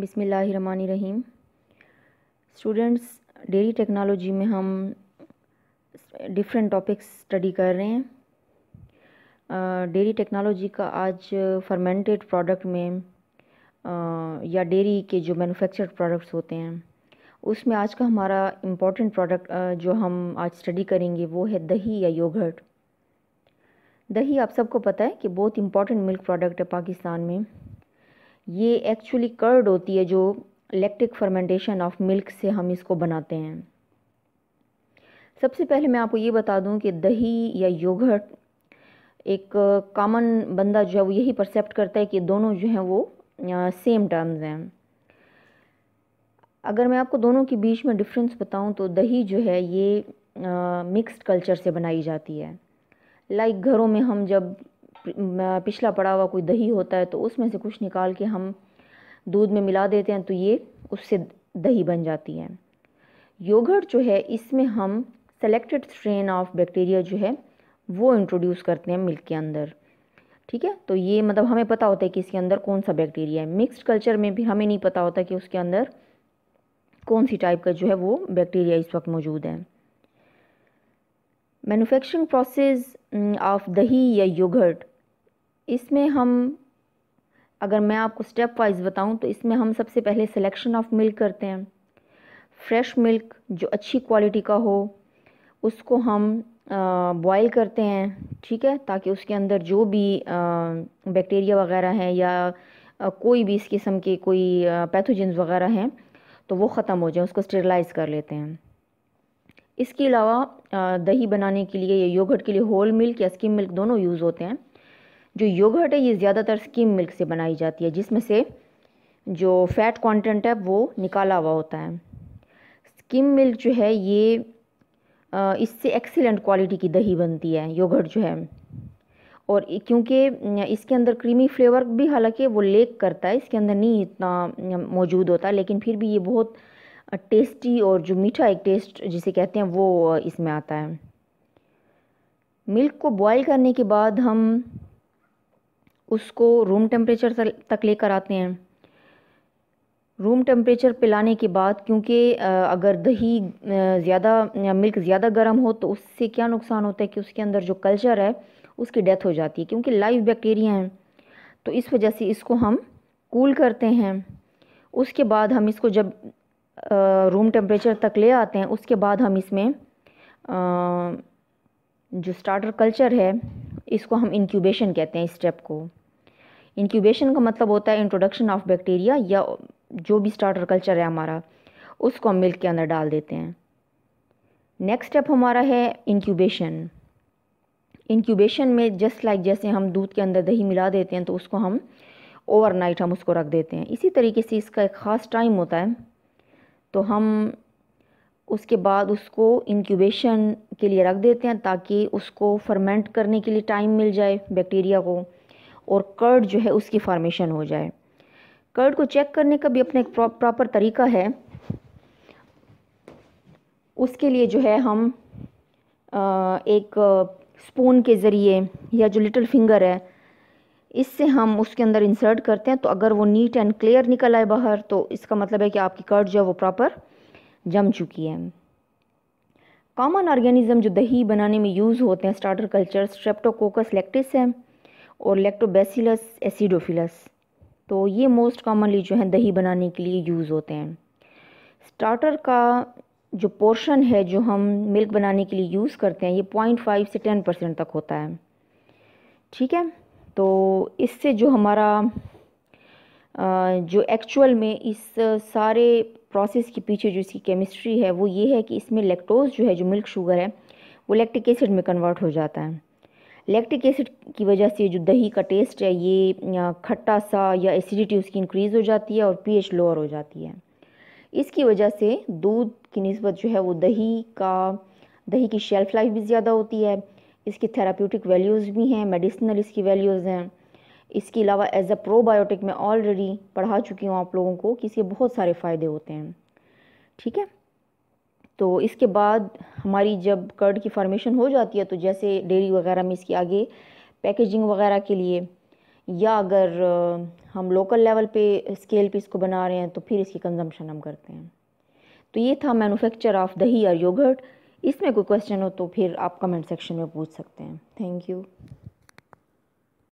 बिसमीम students dairy technology में हम डिफरेंट टॉपिक्स स्टडी कर रहे हैं डेयरी टेक्नोलॉजी का आज फर्मेंटेड प्रोडक्ट में आ, या डेयरी के जो मैन्युफैक्चर्ड प्रोडक्ट्स होते हैं उसमें आज का हमारा इम्पोर्टेंट प्रोडक्ट जो हम आज स्टडी करेंगे वो है दही या योगर्ट दही आप सबको पता है कि बहुत इम्पॉर्टेंट मिल्क प्रोडक्ट है पाकिस्तान में ये एक्चुअली कर्ड होती है जो इलेक्ट्रिक फर्मेंटेशन ऑफ मिल्क से हम इसको बनाते हैं सबसे पहले मैं आपको ये बता दूं कि दही या योगर्ट एक कॉमन बंदा जो है वो यही परसेप्ट करता है कि दोनों जो हैं वो सेम टर्म्स हैं अगर मैं आपको दोनों के बीच में डिफरेंस बताऊं तो दही जो है ये मिक्स्ड कल्चर से बनाई जाती है लाइक घरों में हम जब पिछला पड़ा हुआ कोई दही होता है तो उसमें से कुछ निकाल के हम दूध में मिला देते हैं तो ये उससे दही बन जाती है योगर्ट जो है इसमें हम सेलेक्टेड स्ट्रेन ऑफ बैक्टीरिया जो है वो इंट्रोड्यूस करते हैं मिल्क के अंदर ठीक है तो ये मतलब हमें पता होता है कि इसके अंदर कौन सा बैक्टीरिया है मिक्सड कल्चर में भी हमें नहीं पता होता कि उसके अंदर कौन सी टाइप का जो है वो बैक्टीरिया इस वक्त मौजूद है मैनुफैक्चरिंग प्रोसेस ऑफ दही या योगर्ट इसमें हम अगर मैं आपको स्टेप वाइज बताऊं तो इसमें हम सबसे पहले सिलेक्शन ऑफ मिल्क करते हैं फ्रेश मिल्क जो अच्छी क्वालिटी का हो उसको हम बॉईल करते हैं ठीक है ताकि उसके अंदर जो भी बैक्टीरिया वगैरह हैं या आ, कोई भी इस किस्म के कोई पैथोजेंस वगैरह हैं तो वो ख़त्म हो जाए उसको स्टेरलाइज कर लेते हैं इसके अलावा दही बनाने के लिए या योगर्ट के लिए होल मिल्क या स्किम मिल्क दोनों यूज़ होते हैं जो योगर्ट है ये ज़्यादातर स्कीम मिल्क से बनाई जाती है जिसमें से जो फैट कंटेंट है वो निकाला हुआ होता है स्कीम मिल्क जो है ये इससे एक्सीलेंट क्वालिटी की दही बनती है योगर्ट जो है और क्योंकि इसके अंदर क्रीमी फ्लेवर भी हालांकि वो लेक करता है इसके अंदर नहीं इतना मौजूद होता लेकिन फिर भी ये बहुत टेस्टी और जो मीठा एक टेस्ट जिसे कहते हैं वो इसमें आता है मिल्क को बॉयल करने के बाद हम उसको रूम टेम्परेचर तक लेकर आते हैं रूम टेम्परेचर पे लाने के बाद क्योंकि अगर दही ज़्यादा मिल्क ज़्यादा गर्म हो तो उससे क्या नुकसान होता है कि उसके अंदर जो कल्चर है उसकी डेथ हो जाती है क्योंकि लाइव बैक्टीरिया हैं तो इस वजह से इसको हम कूल करते हैं उसके बाद हम इसको जब रूम टेम्परेचर तक ले आते हैं उसके बाद हम इसमें जो स्टार्टर कल्चर है इसको हम इंक्यूबेशन कहते हैं इस स्टेप को इंक्यूबेशन का मतलब होता है इंट्रोडक्शन ऑफ बैक्टीरिया या जो भी स्टार्टर कल्चर है हमारा उसको हम मिल्क के अंदर डाल देते हैं नेक्स्ट स्टेप हमारा है इंक्यूबेशन इंक्यूबेशन में जस्ट लाइक like जैसे हम दूध के अंदर दही मिला देते हैं तो उसको हम ओवरनाइट हम उसको रख देते हैं इसी तरीके से इसका एक ख़ास टाइम होता है तो हम उसके बाद उसको इंक्यूबेशन के लिए रख देते हैं ताकि उसको फर्मेंट करने के लिए टाइम मिल जाए बैक्टीरिया को और कर्ड जो है उसकी फार्मेशन हो जाए कर्ड को चेक करने का भी अपना एक प्रॉपर तरीका है उसके लिए जो है हम एक स्पून के ज़रिए या जो लिटिल फिंगर है इससे हम उसके अंदर इंसर्ट करते हैं तो अगर वो नीट एंड क्लियर निकल आए बाहर तो इसका मतलब है कि आपकी कर्ड जो है वो प्रॉपर जम चुकी है कॉमन ऑर्गेनिज्म जो दही बनाने में यूज़ होते हैं स्टार्टर कल्चर स्ट्रेप्टोकोकस लैक्टिस है और लैक्टोबेसिलस एसिडोफिलस तो ये मोस्ट कॉमनली जो है दही बनाने के लिए यूज़ होते हैं स्टार्टर का जो पोर्शन है जो हम मिल्क बनाने के लिए यूज़ करते हैं ये पॉइंट फाइव से टेन परसेंट तक होता है ठीक है तो इससे जो हमारा जो एक्चुअल में इस सारे प्रोसेस के पीछे जो इसकी केमिस्ट्री है वो ये है कि इसमें लेक्टोज जो है जो मिल्क शुगर है वो लैक्टिक एसिड में कन्वर्ट हो जाता है लैक्टिक एसिड की वजह से जो दही का टेस्ट है ये खट्टा सा या एसिडिटी उसकी इंक्रीज़ हो जाती है और एच लोअर हो जाती है इसकी वजह से दूध की नस्बत जो है वो दही का दही की शेल्फ़ लाइफ भी ज़्यादा होती है इसकी थेरापूटिक वैल्यूज़ भी हैं मेडिसिनल इसकी वैल्यूज़ हैं इसके अलावा एज अ प्रोबायोटिक मैं ऑलरेडी पढ़ा चुकी हूँ आप लोगों को कि इसके बहुत सारे फ़ायदे होते हैं ठीक है तो इसके बाद हमारी जब कर्ड की फॉर्मेशन हो जाती है तो जैसे डेयरी वगैरह में इसकी आगे पैकेजिंग वगैरह के लिए या अगर हम लोकल लेवल पे स्केल पे इसको बना रहे हैं तो फिर इसकी कंजम्पशन हम करते हैं तो ये था मैनुफेक्चर ऑफ दही और योगर्ट इसमें कोई क्वेश्चन हो तो फिर आप कमेंट सेक्शन में पूछ सकते हैं थैंक यू